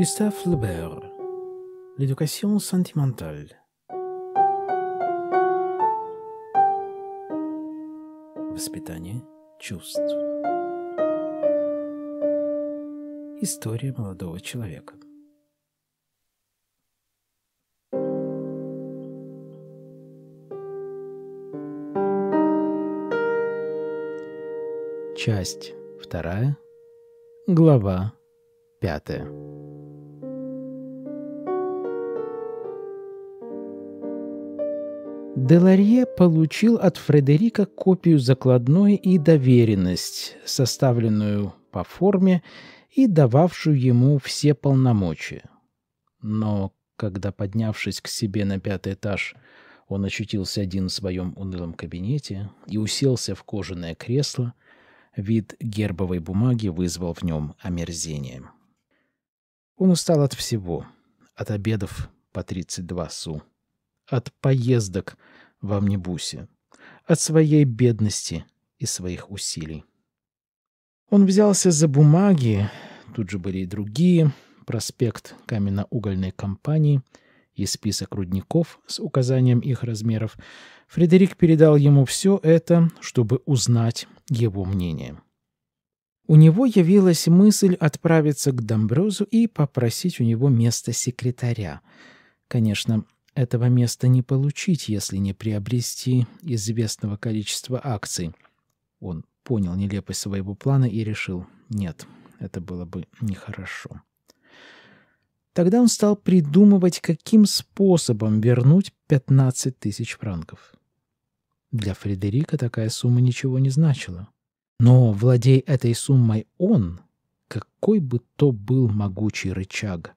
Gustave Flaubert L'éducation sentimentale Воспитание чувств История молодого человека Часть вторая, глава пятая. Деларье получил от Фредерика копию закладной и доверенность, составленную по форме и дававшую ему все полномочия. Но когда, поднявшись к себе на пятый этаж, он очутился один в своем унылом кабинете и уселся в кожаное кресло, вид гербовой бумаги вызвал в нем омерзение. Он устал от всего, от обедов по 32 су, от поездок в амнибусе, от своей бедности и своих усилий. Он взялся за бумаги, тут же были и другие, проспект каменно-угольной компании и список рудников с указанием их размеров, Фредерик передал ему все это, чтобы узнать его мнение. У него явилась мысль отправиться к Домброзу и попросить у него место секретаря. Конечно, этого места не получить, если не приобрести известного количества акций. Он понял нелепость своего плана и решил, нет, это было бы нехорошо. Тогда он стал придумывать, каким способом вернуть 15 тысяч франков. Для Фредерика такая сумма ничего не значила. Но, владей этой суммой он, какой бы то был могучий рычаг.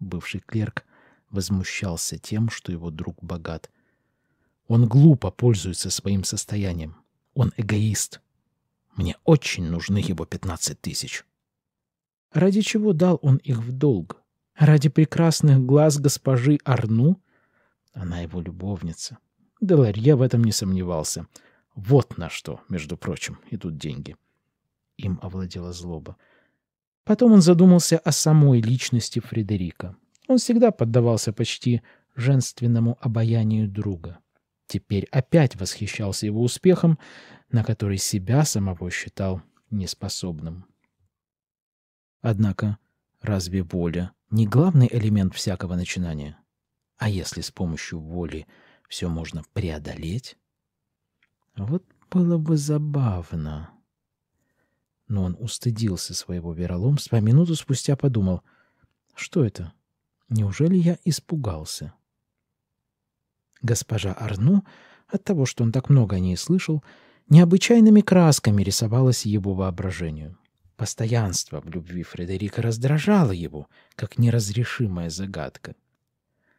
Бывший клерк возмущался тем, что его друг богат. Он глупо пользуется своим состоянием. Он эгоист. Мне очень нужны его пятнадцать тысяч. Ради чего дал он их в долг? Ради прекрасных глаз госпожи Арну? Она его любовница. Деларье в этом не сомневался. Вот на что, между прочим, идут деньги. Им овладела злоба. Потом он задумался о самой личности Фредерика. Он всегда поддавался почти женственному обаянию друга. Теперь опять восхищался его успехом, на который себя самого считал неспособным. Однако разве воля не главный элемент всякого начинания? А если с помощью воли все можно преодолеть? Вот было бы забавно. Но он устыдился своего вероломства, а минуту спустя подумал, что это — Неужели я испугался? Госпожа Арно, от того, что он так много о ней слышал, необычайными красками рисовалась его воображению. Постоянство в любви Фредерика раздражало его, как неразрешимая загадка.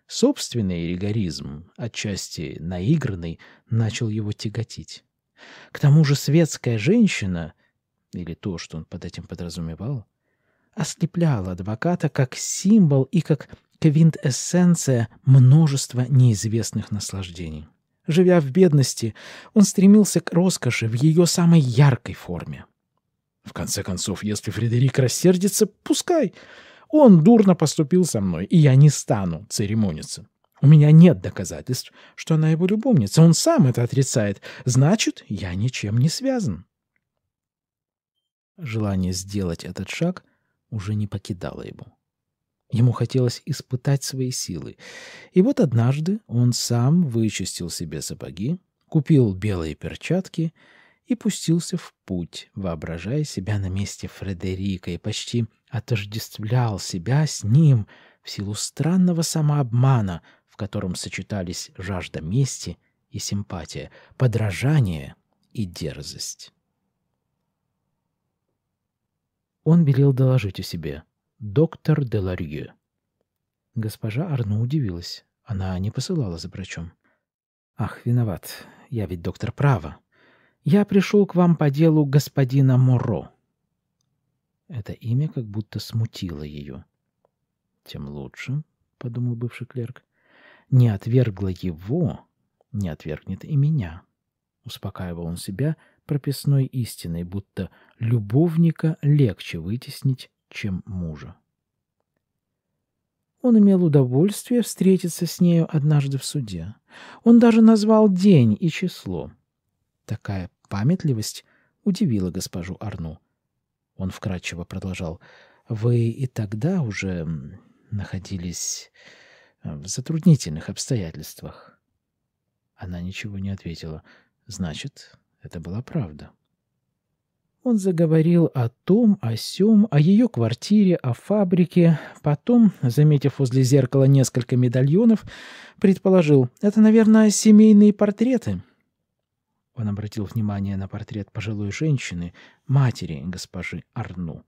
Собственный ригоризм, отчасти наигранный, начал его тяготить. К тому же светская женщина, или то, что он под этим подразумевал, ослепляла адвоката как символ и как квинтэссенция множества неизвестных наслаждений. Живя в бедности, он стремился к роскоши в ее самой яркой форме. В конце концов, если Фредерик рассердится, пускай. Он дурно поступил со мной, и я не стану церемониться. У меня нет доказательств, что она его любовница. Он сам это отрицает. Значит, я ничем не связан. Желание сделать этот шаг уже не покидало его. Ему хотелось испытать свои силы. И вот однажды он сам вычистил себе сапоги, купил белые перчатки и пустился в путь, воображая себя на месте Фредерика и почти отождествлял себя с ним в силу странного самообмана, в котором сочетались жажда мести и симпатия, подражание и дерзость. Он велел доложить о себе — доктор Деларье». Госпожа Арно удивилась. Она не посылала за врачом. «Ах, виноват. Я ведь доктор права. Я пришел к вам по делу господина Моро». Это имя как будто смутило ее. «Тем лучше», — подумал бывший клерк. «Не отвергла его, не отвергнет и меня», — успокаивал он себя прописной истиной, будто любовника легче вытеснить, чем мужа. Он имел удовольствие встретиться с нею однажды в суде. Он даже назвал день и число. Такая памятливость удивила госпожу Арну. Он вкратчиво продолжал. «Вы и тогда уже находились э, в затруднительных обстоятельствах». Она ничего не ответила. «Значит, это была правда». Он заговорил о том, о сём, о ее квартире, о фабрике. Потом, заметив возле зеркала несколько медальонов, предположил, это, наверное, семейные портреты. Он обратил внимание на портрет пожилой женщины, матери госпожи Арну.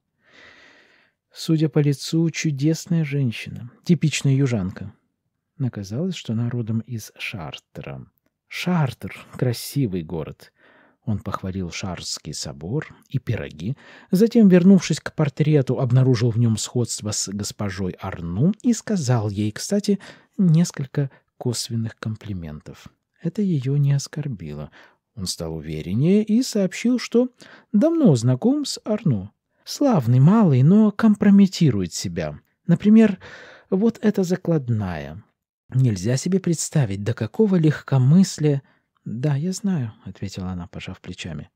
Судя по лицу, чудесная женщина, типичная южанка. Наказалось, что народом из Шартера. Шартер — красивый город — он похвалил Шарский собор и пироги, затем, вернувшись к портрету, обнаружил в нем сходство с госпожой Арну и сказал ей, кстати, несколько косвенных комплиментов. Это ее не оскорбило. Он стал увереннее и сообщил, что давно знаком с Арну. Славный малый, но компрометирует себя. Например, вот эта закладная. Нельзя себе представить, до какого легкомыслия «Да, я знаю», — ответила она, пожав плечами.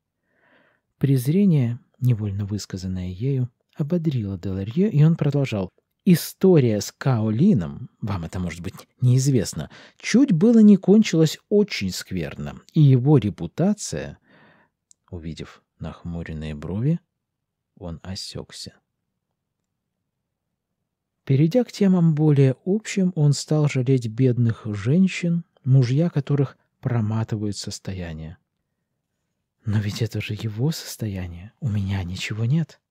Презрение, невольно высказанное ею, ободрило Деларье, и он продолжал. История с Каолином, вам это может быть неизвестно, чуть было не кончилась очень скверно, и его репутация... Увидев нахмуренные брови, он осекся. Перейдя к темам более общим, он стал жалеть бедных женщин, мужья которых проматывают состояние. Но ведь это же его состояние. У меня ничего нет.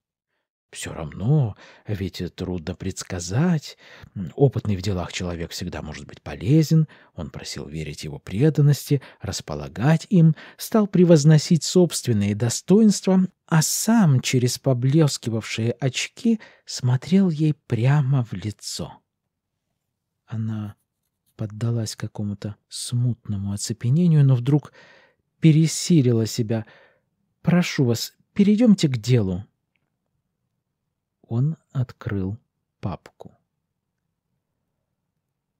Все равно, ведь трудно предсказать. Опытный в делах человек всегда может быть полезен. Он просил верить его преданности, располагать им, стал превозносить собственные достоинства, а сам через поблескивавшие очки смотрел ей прямо в лицо. Она поддалась какому-то смутному оцепенению, но вдруг пересилила себя. «Прошу вас, перейдемте к делу». Он открыл папку.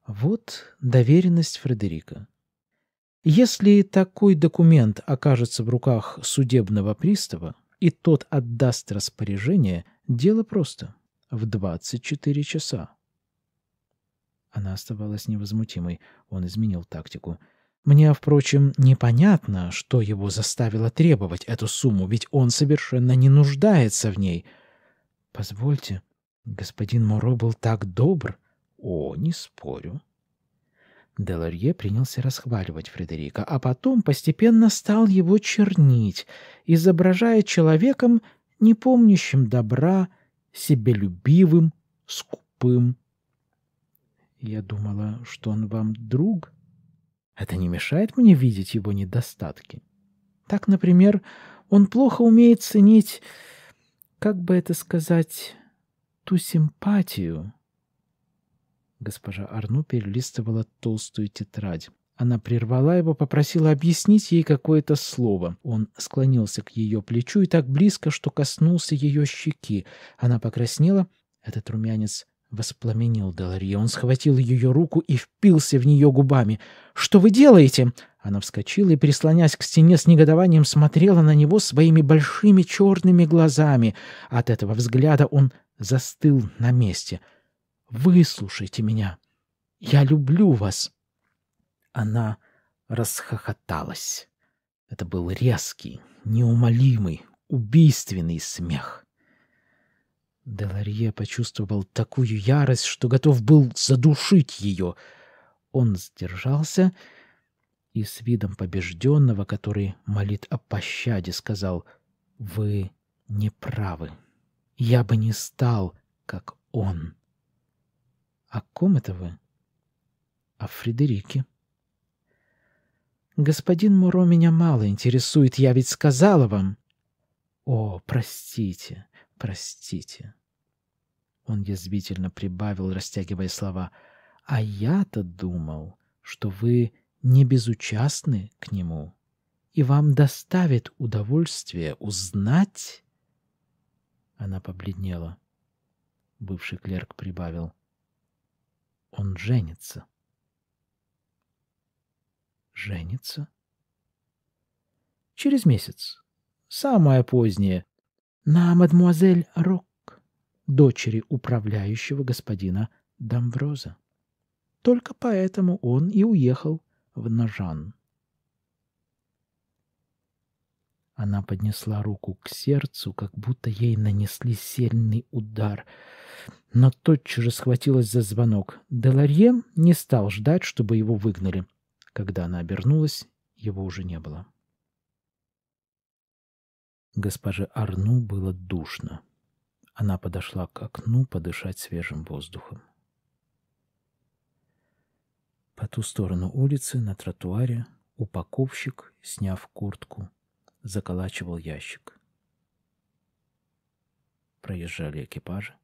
Вот доверенность Фредерика. Если такой документ окажется в руках судебного пристава, и тот отдаст распоряжение, дело просто. В 24 часа. Она оставалась невозмутимой. Он изменил тактику. Мне, впрочем, непонятно, что его заставило требовать эту сумму, ведь он совершенно не нуждается в ней. Позвольте, господин Моро был так добр. О, не спорю. Деларье принялся расхваливать Фредерика, а потом постепенно стал его чернить, изображая человеком, не помнящим добра, себелюбивым, скупым, я думала, что он вам друг. Это не мешает мне видеть его недостатки. Так, например, он плохо умеет ценить, как бы это сказать, ту симпатию. Госпожа Арну перелистывала толстую тетрадь. Она прервала его, попросила объяснить ей какое-то слово. Он склонился к ее плечу и так близко, что коснулся ее щеки. Она покраснела. Этот румянец Воспламенил Деларье. Он схватил ее руку и впился в нее губами. «Что вы делаете?» Она вскочила и, прислонясь к стене с негодованием, смотрела на него своими большими черными глазами. От этого взгляда он застыл на месте. «Выслушайте меня. Я люблю вас». Она расхохоталась. Это был резкий, неумолимый, убийственный смех. Деларье почувствовал такую ярость, что готов был задушить ее. Он сдержался и с видом побежденного, который молит о пощаде, сказал «Вы не правы. Я бы не стал, как он». «О ком это вы?» «О Фредерике». «Господин Муро меня мало интересует, я ведь сказала вам». «О, простите», простите». Он язвительно прибавил, растягивая слова. «А я-то думал, что вы не безучастны к нему, и вам доставит удовольствие узнать...» Она побледнела. Бывший клерк прибавил. «Он женится». «Женится?» «Через месяц. Самое позднее на мадмуазель Рок, дочери управляющего господина Дамвроза. Только поэтому он и уехал в Ножан. Она поднесла руку к сердцу, как будто ей нанесли сильный удар, но тотчас же схватилась за звонок. Деларье не стал ждать, чтобы его выгнали. Когда она обернулась, его уже не было. Госпоже Арну было душно. Она подошла к окну подышать свежим воздухом. По ту сторону улицы на тротуаре упаковщик, сняв куртку, заколачивал ящик. Проезжали экипажи.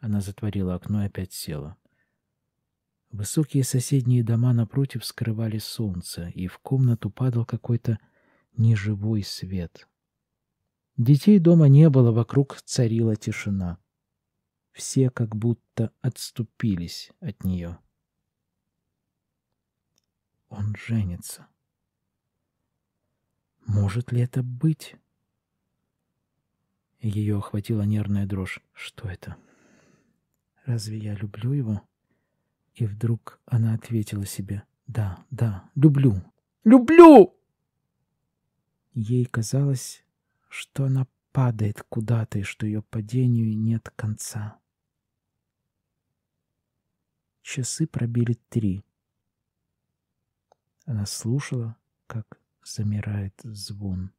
Она затворила окно и опять села. Высокие соседние дома напротив скрывали солнце, и в комнату падал какой-то неживой свет. Детей дома не было, вокруг царила тишина. Все как будто отступились от нее. Он женится. Может ли это быть? Ее охватила нервная дрожь. Что это? Разве я люблю его? — и вдруг она ответила себе «Да, да, люблю». «Люблю!» Ей казалось, что она падает куда-то и что ее падению нет конца. Часы пробили три. Она слушала, как замирает звон.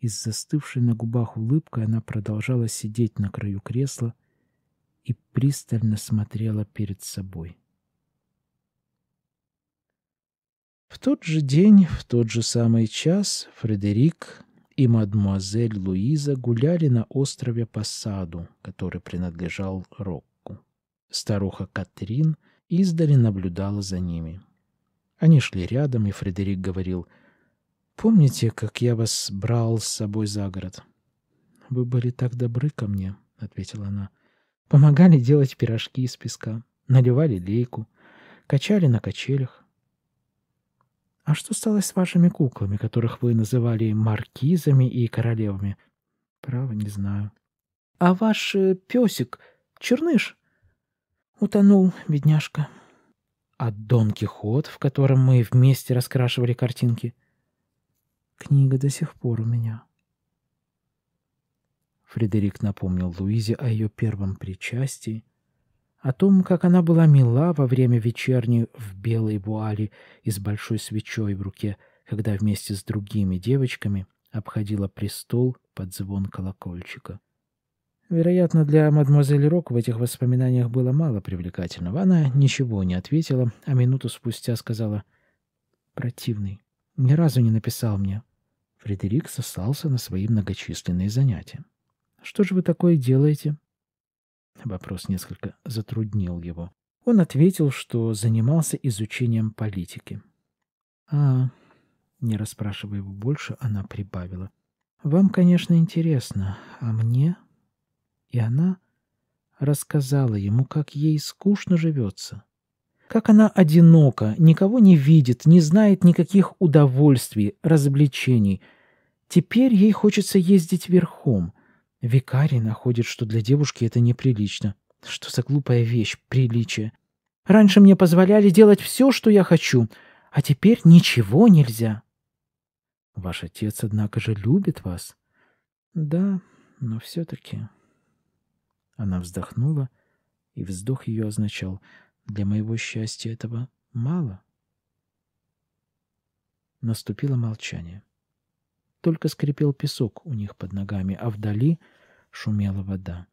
Из с застывшей на губах улыбкой она продолжала сидеть на краю кресла и пристально смотрела перед собой. В тот же день, в тот же самый час Фредерик и мадмуазель Луиза гуляли на острове по саду, который принадлежал Рокку. Старуха Катрин издали наблюдала за ними. Они шли рядом, и Фредерик говорил, «Помните, как я вас брал с собой за город?» «Вы были так добры ко мне», — ответила она. Помогали делать пирожки из песка, наливали лейку, качали на качелях. А что стало с вашими куклами, которых вы называли маркизами и королевами? Право, не знаю. А ваш э, песик, черныш, утонул, бедняжка. А Дон Кихот, в котором мы вместе раскрашивали картинки? Книга до сих пор у меня. Фредерик напомнил Луизе о ее первом причастии, о том, как она была мила во время вечерни в белой вуале и с большой свечой в руке, когда вместе с другими девочками обходила престол под звон колокольчика. Вероятно, для мадемуазель Рок в этих воспоминаниях было мало привлекательного. Она ничего не ответила, а минуту спустя сказала «Противный, ни разу не написал мне». Фредерик сослался на свои многочисленные занятия. Что же вы такое делаете?» Вопрос несколько затруднил его. Он ответил, что занимался изучением политики. «А...» Не расспрашивая его больше, она прибавила. «Вам, конечно, интересно, а мне?» И она рассказала ему, как ей скучно живется. Как она одинока, никого не видит, не знает никаких удовольствий, развлечений. Теперь ей хочется ездить верхом — Викарий находит, что для девушки это неприлично. Что за глупая вещь, приличие. Раньше мне позволяли делать все, что я хочу, а теперь ничего нельзя. Ваш отец, однако же, любит вас. Да, но все-таки... Она вздохнула, и вздох ее означал «Для моего счастья этого мало». Наступило молчание. Только скрипел песок у них под ногами, а вдали шумела вода.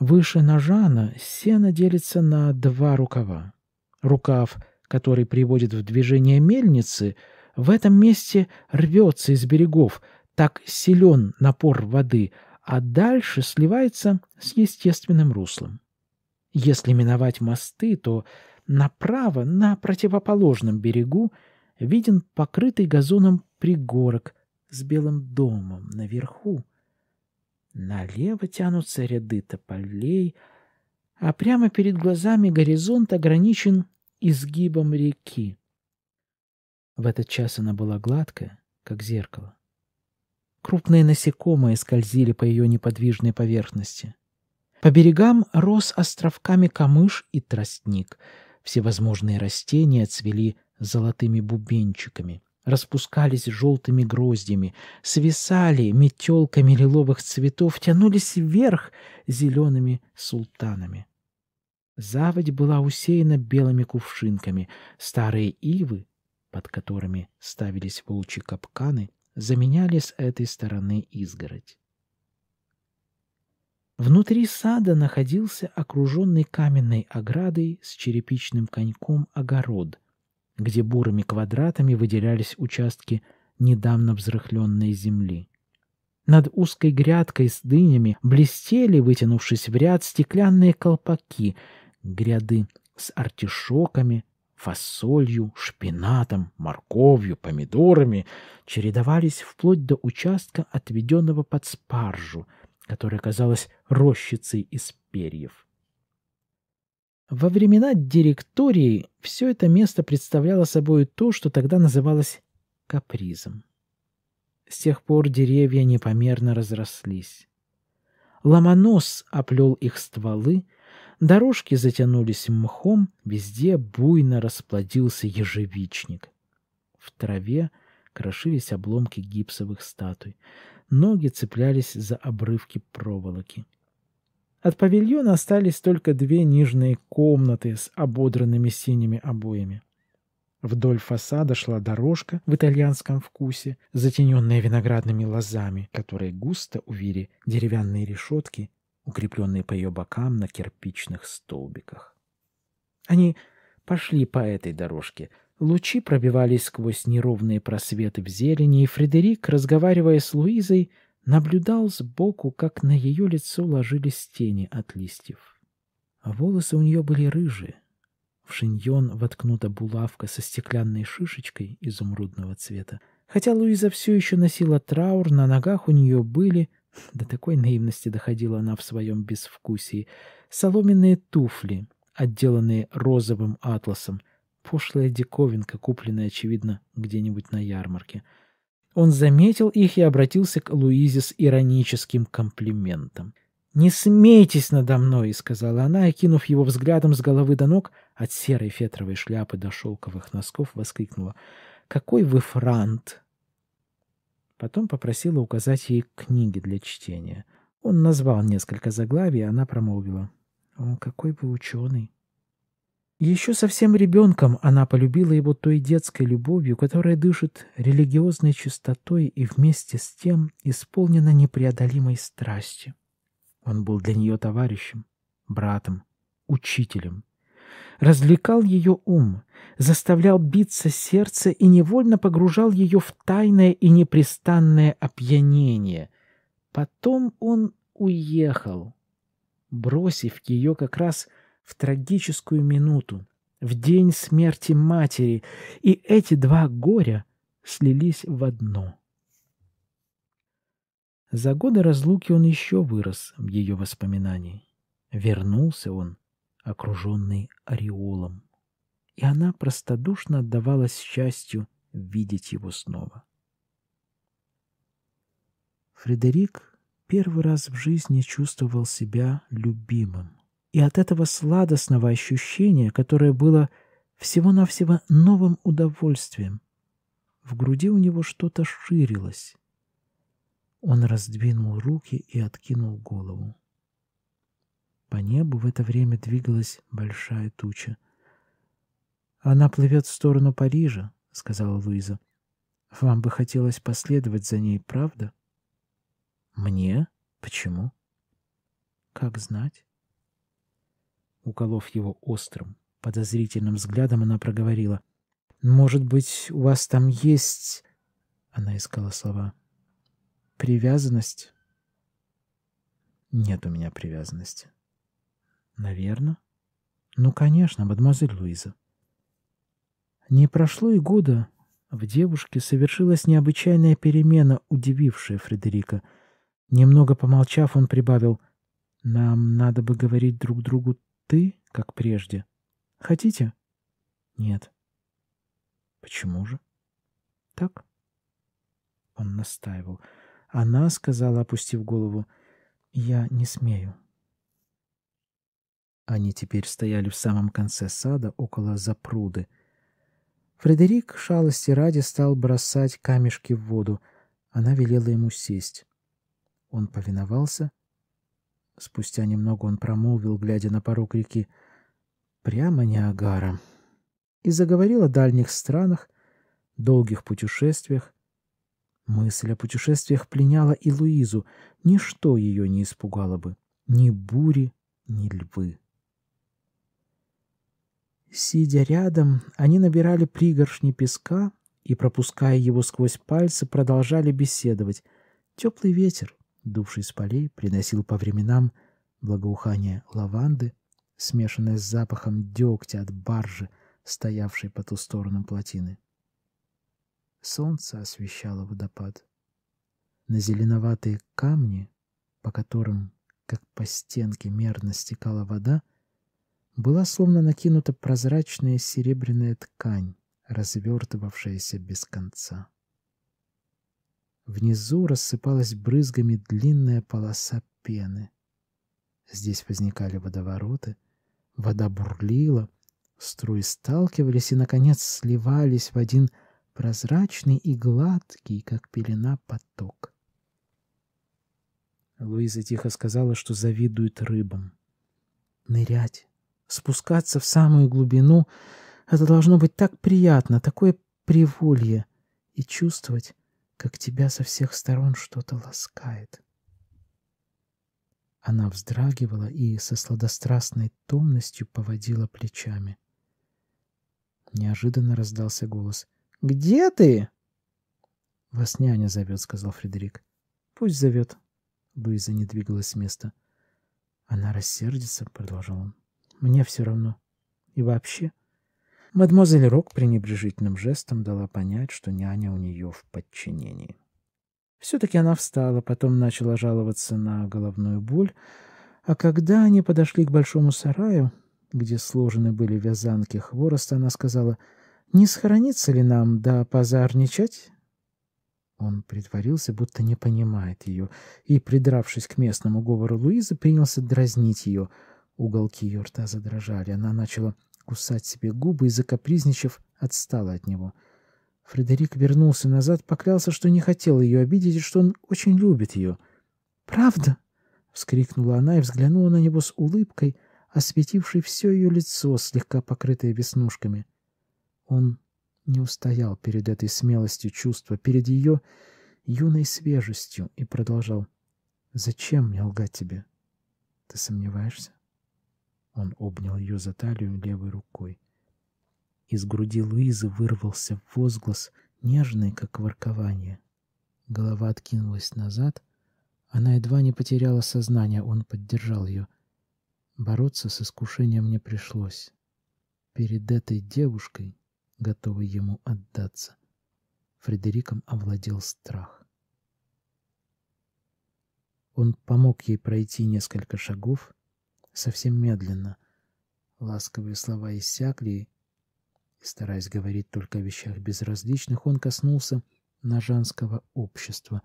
Выше ножана сено делится на два рукава. Рукав, который приводит в движение мельницы, в этом месте рвется из берегов, так силен напор воды, а дальше сливается с естественным руслом. Если миновать мосты, то направо, на противоположном берегу, виден покрытый газоном пригорок с белым домом наверху. Налево тянутся ряды тополей, а прямо перед глазами горизонт ограничен изгибом реки. В этот час она была гладкая, как зеркало. Крупные насекомые скользили по ее неподвижной поверхности. По берегам рос островками камыш и тростник. Всевозможные растения цвели золотыми бубенчиками распускались желтыми гроздями, свисали метелками лиловых цветов, тянулись вверх зелеными султанами. Заводь была усеяна белыми кувшинками, старые ивы, под которыми ставились волчьи капканы, заменяли с этой стороны изгородь. Внутри сада находился окруженный каменной оградой с черепичным коньком огород — где бурыми квадратами выделялись участки недавно взрыхленной земли. Над узкой грядкой с дынями блестели, вытянувшись в ряд, стеклянные колпаки, гряды с артишоками, фасолью, шпинатом, морковью, помидорами чередовались вплоть до участка, отведенного под спаржу, которая казалась рощицей из перьев. Во времена директории все это место представляло собой то, что тогда называлось капризом. С тех пор деревья непомерно разрослись. Ломонос оплел их стволы, дорожки затянулись мхом, везде буйно расплодился ежевичник. В траве крошились обломки гипсовых статуй, ноги цеплялись за обрывки проволоки. От павильона остались только две нижние комнаты с ободранными синими обоями. Вдоль фасада шла дорожка в итальянском вкусе, затененная виноградными лозами, которые густо увили деревянные решетки, укрепленные по ее бокам на кирпичных столбиках. Они пошли по этой дорожке. Лучи пробивались сквозь неровные просветы в зелени, и Фредерик, разговаривая с Луизой, наблюдал сбоку, как на ее лицо ложились тени от листьев. Волосы у нее были рыжие. В шиньон воткнута булавка со стеклянной шишечкой изумрудного цвета. Хотя Луиза все еще носила траур, на ногах у нее были, до такой наивности доходила она в своем безвкусии, соломенные туфли, отделанные розовым атласом, пошлая диковинка, купленная, очевидно, где-нибудь на ярмарке — он заметил их и обратился к Луизе с ироническим комплиментом. «Не смейтесь надо мной», — сказала она, окинув его взглядом с головы до ног, от серой фетровой шляпы до шелковых носков воскликнула. «Какой вы франт!» Потом попросила указать ей книги для чтения. Он назвал несколько заглавий, а она промолвила. «О, какой вы ученый!» Еще совсем ребенком она полюбила его той детской любовью, которая дышит религиозной чистотой и вместе с тем исполнена непреодолимой страсти. Он был для нее товарищем, братом, учителем. Развлекал ее ум, заставлял биться сердце и невольно погружал ее в тайное и непрестанное опьянение. Потом он уехал, бросив ее как раз в трагическую минуту, в день смерти матери, и эти два горя слились в одно. За годы разлуки он еще вырос в ее воспоминании. Вернулся он, окруженный ореолом, и она простодушно отдавалась счастью видеть его снова. Фредерик первый раз в жизни чувствовал себя любимым и от этого сладостного ощущения, которое было всего-навсего новым удовольствием, в груди у него что-то ширилось. Он раздвинул руки и откинул голову. По небу в это время двигалась большая туча. «Она плывет в сторону Парижа», — сказала Луиза. «Вам бы хотелось последовать за ней, правда?» «Мне? Почему?» «Как знать?» Уколов его острым, подозрительным взглядом, она проговорила. «Может быть, у вас там есть...» Она искала слова. «Привязанность?» «Нет у меня привязанности». «Наверно?» «Ну, конечно, мадемуазель Луиза». Не прошло и года. В девушке совершилась необычайная перемена, удивившая Фредерика. Немного помолчав, он прибавил. «Нам надо бы говорить друг другу ты, как прежде. Хотите? Нет. Почему же? Так? Он настаивал. Она сказала, опустив голову, «Я не смею». Они теперь стояли в самом конце сада, около запруды. Фредерик шалости ради стал бросать камешки в воду. Она велела ему сесть. Он повиновался, Спустя немного он промолвил, глядя на порог реки, прямо Ниагара, и заговорил о дальних странах, долгих путешествиях. Мысль о путешествиях пленяла и Луизу, ничто ее не испугало бы, ни бури, ни львы. Сидя рядом, они набирали пригоршни песка и, пропуская его сквозь пальцы, продолжали беседовать. Теплый ветер, дувший с полей, приносил по временам благоухание лаванды, смешанное с запахом дегтя от баржи, стоявшей по ту сторону плотины. Солнце освещало водопад. На зеленоватые камни, по которым, как по стенке, мерно стекала вода, была словно накинута прозрачная серебряная ткань, развертывавшаяся без конца. Внизу рассыпалась брызгами длинная полоса пены. Здесь возникали водовороты, вода бурлила, струи сталкивались и, наконец, сливались в один прозрачный и гладкий, как пелена, поток. Луиза тихо сказала, что завидует рыбам. Нырять, спускаться в самую глубину — это должно быть так приятно, такое приволье, и чувствовать, как тебя со всех сторон что-то ласкает. Она вздрагивала и со сладострастной томностью поводила плечами. Неожиданно раздался голос. «Где ты?» «Вас няня зовет», — сказал Фредерик. «Пусть зовет». Луиза не двигалась с места. «Она рассердится», — продолжил он. «Мне все равно. И вообще...» Мадемуазель Рок пренебрежительным жестом дала понять, что няня у нее в подчинении. Все-таки она встала, потом начала жаловаться на головную боль, а когда они подошли к большому сараю, где сложены были вязанки хвороста, она сказала, «Не схорониться ли нам, да позарничать?» Он притворился, будто не понимает ее, и, придравшись к местному говору Луизы, принялся дразнить ее. Уголки ее рта задрожали. Она начала кусать себе губы и, закапризничав, отстала от него. Фредерик вернулся назад, поклялся, что не хотел ее обидеть и что он очень любит ее. «Правда?» — вскрикнула она и взглянула на него с улыбкой, осветившей все ее лицо, слегка покрытое веснушками. Он не устоял перед этой смелостью чувства, перед ее юной свежестью и продолжал. «Зачем мне лгать тебе? Ты сомневаешься?» Он обнял ее за талию левой рукой. Из груди Луизы вырвался возглас, нежный, как воркование. Голова откинулась назад. Она едва не потеряла сознание, он поддержал ее. Бороться с искушением не пришлось. Перед этой девушкой, готовой ему отдаться, Фредериком овладел страх. Он помог ей пройти несколько шагов, совсем медленно. Ласковые слова иссякли, и, стараясь говорить только о вещах безразличных, он коснулся нажанского общества.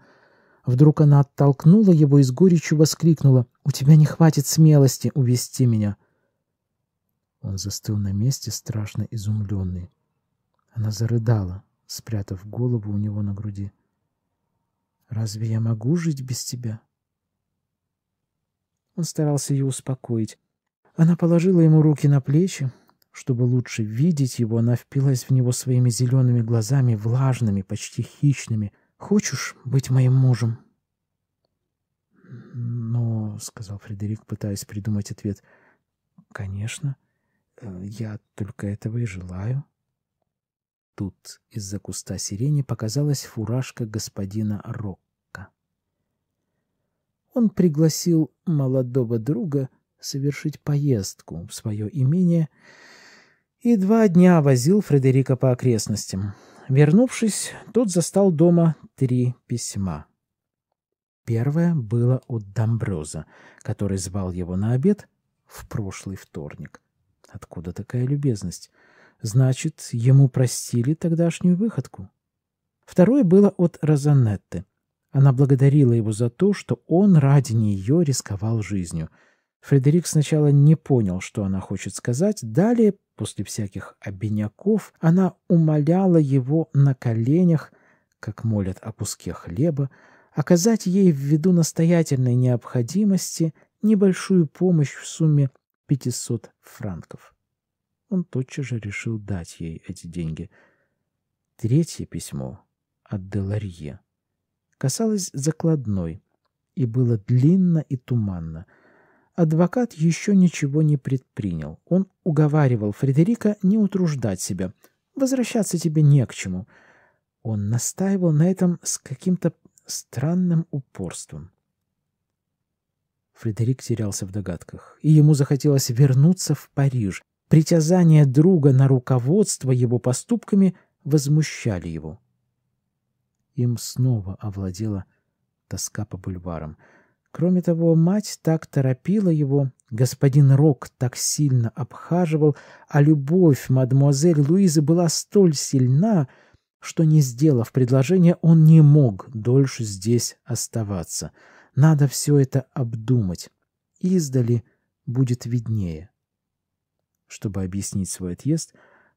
Вдруг она оттолкнула его и с горечью воскликнула «У тебя не хватит смелости увести меня!» Он застыл на месте, страшно изумленный. Она зарыдала, спрятав голову у него на груди. «Разве я могу жить без тебя?» Он старался ее успокоить. Она положила ему руки на плечи. Чтобы лучше видеть его, она впилась в него своими зелеными глазами, влажными, почти хищными. «Хочешь быть моим мужем?» «Но», — сказал Фредерик, пытаясь придумать ответ, — «конечно, э, я только этого и желаю». Тут из-за куста сирени показалась фуражка господина Рок он пригласил молодого друга совершить поездку в свое имение и два дня возил Фредерика по окрестностям. Вернувшись, тот застал дома три письма. Первое было от Домброза, который звал его на обед в прошлый вторник. Откуда такая любезность? Значит, ему простили тогдашнюю выходку. Второе было от Розанетты. Она благодарила его за то, что он ради нее рисковал жизнью. Фредерик сначала не понял, что она хочет сказать. Далее, после всяких обиняков, она умоляла его на коленях, как молят о куске хлеба, оказать ей в виду настоятельной необходимости небольшую помощь в сумме 500 франков. Он тотчас же решил дать ей эти деньги. Третье письмо от Деларье касалось закладной, и было длинно и туманно. Адвокат еще ничего не предпринял. Он уговаривал Фредерика не утруждать себя. «Возвращаться тебе не к чему». Он настаивал на этом с каким-то странным упорством. Фредерик терялся в догадках, и ему захотелось вернуться в Париж. Притязание друга на руководство его поступками возмущали его им снова овладела тоска по бульварам. Кроме того, мать так торопила его, господин Рок так сильно обхаживал, а любовь мадемуазель Луизы была столь сильна, что, не сделав предложение, он не мог дольше здесь оставаться. Надо все это обдумать. Издали будет виднее. Чтобы объяснить свой отъезд,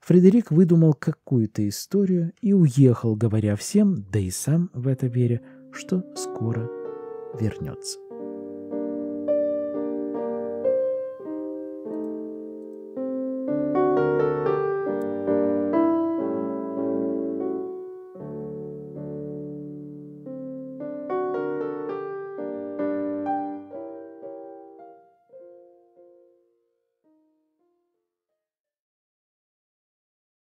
Фредерик выдумал какую-то историю и уехал, говоря всем, да и сам в это веря, что скоро вернется.